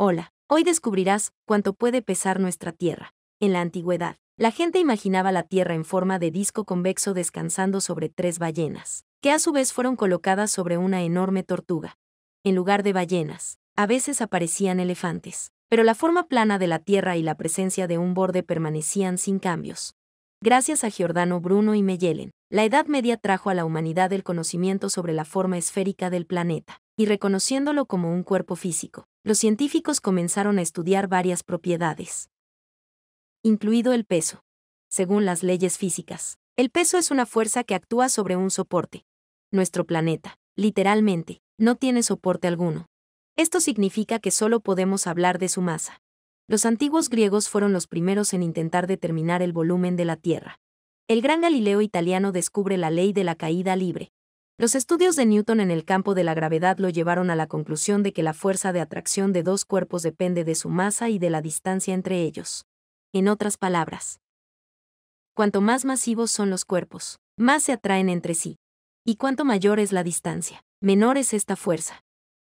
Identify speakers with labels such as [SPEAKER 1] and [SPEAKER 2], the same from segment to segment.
[SPEAKER 1] Hola, hoy descubrirás cuánto puede pesar nuestra Tierra. En la antigüedad, la gente imaginaba la Tierra en forma de disco convexo descansando sobre tres ballenas, que a su vez fueron colocadas sobre una enorme tortuga. En lugar de ballenas, a veces aparecían elefantes, pero la forma plana de la Tierra y la presencia de un borde permanecían sin cambios. Gracias a Giordano Bruno y Meyelen, la Edad Media trajo a la humanidad el conocimiento sobre la forma esférica del planeta y reconociéndolo como un cuerpo físico, los científicos comenzaron a estudiar varias propiedades, incluido el peso. Según las leyes físicas, el peso es una fuerza que actúa sobre un soporte. Nuestro planeta, literalmente, no tiene soporte alguno. Esto significa que solo podemos hablar de su masa. Los antiguos griegos fueron los primeros en intentar determinar el volumen de la Tierra. El gran Galileo italiano descubre la ley de la caída libre, los estudios de Newton en el campo de la gravedad lo llevaron a la conclusión de que la fuerza de atracción de dos cuerpos depende de su masa y de la distancia entre ellos. En otras palabras, cuanto más masivos son los cuerpos, más se atraen entre sí. Y cuanto mayor es la distancia, menor es esta fuerza.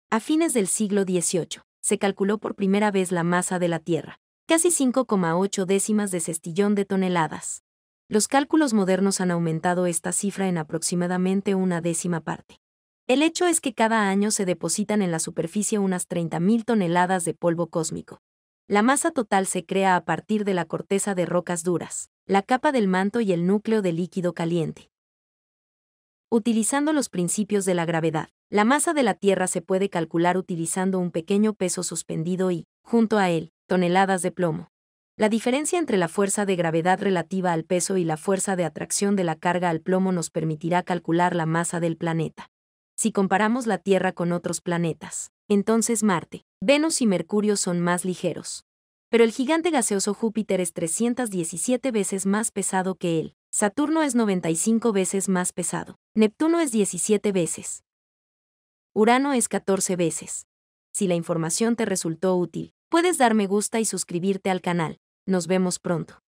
[SPEAKER 1] A fines del siglo XVIII, se calculó por primera vez la masa de la Tierra, casi 5,8 décimas de cestillón de toneladas. Los cálculos modernos han aumentado esta cifra en aproximadamente una décima parte. El hecho es que cada año se depositan en la superficie unas 30.000 toneladas de polvo cósmico. La masa total se crea a partir de la corteza de rocas duras, la capa del manto y el núcleo de líquido caliente. Utilizando los principios de la gravedad, la masa de la Tierra se puede calcular utilizando un pequeño peso suspendido y, junto a él, toneladas de plomo. La diferencia entre la fuerza de gravedad relativa al peso y la fuerza de atracción de la carga al plomo nos permitirá calcular la masa del planeta. Si comparamos la Tierra con otros planetas, entonces Marte, Venus y Mercurio son más ligeros. Pero el gigante gaseoso Júpiter es 317 veces más pesado que él, Saturno es 95 veces más pesado, Neptuno es 17 veces, Urano es 14 veces. Si la información te resultó útil, puedes dar me gusta y suscribirte al canal. Nos vemos pronto.